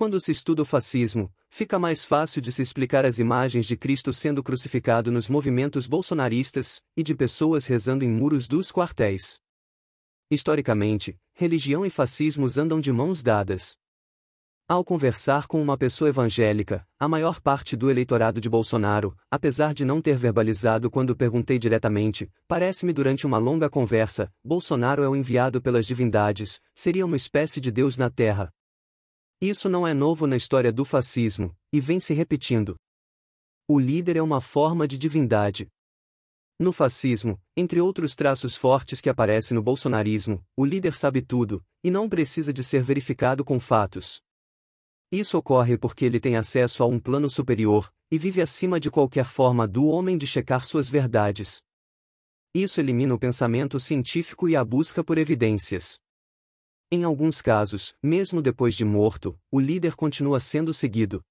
Quando se estuda o fascismo, fica mais fácil de se explicar as imagens de Cristo sendo crucificado nos movimentos bolsonaristas e de pessoas rezando em muros dos quartéis. Historicamente, religião e fascismos andam de mãos dadas. Ao conversar com uma pessoa evangélica, a maior parte do eleitorado de Bolsonaro, apesar de não ter verbalizado quando perguntei diretamente, parece-me durante uma longa conversa, Bolsonaro é o enviado pelas divindades, seria uma espécie de Deus na Terra, isso não é novo na história do fascismo, e vem se repetindo. O líder é uma forma de divindade. No fascismo, entre outros traços fortes que aparecem no bolsonarismo, o líder sabe tudo, e não precisa de ser verificado com fatos. Isso ocorre porque ele tem acesso a um plano superior, e vive acima de qualquer forma do homem de checar suas verdades. Isso elimina o pensamento científico e a busca por evidências. Em alguns casos, mesmo depois de morto, o líder continua sendo seguido,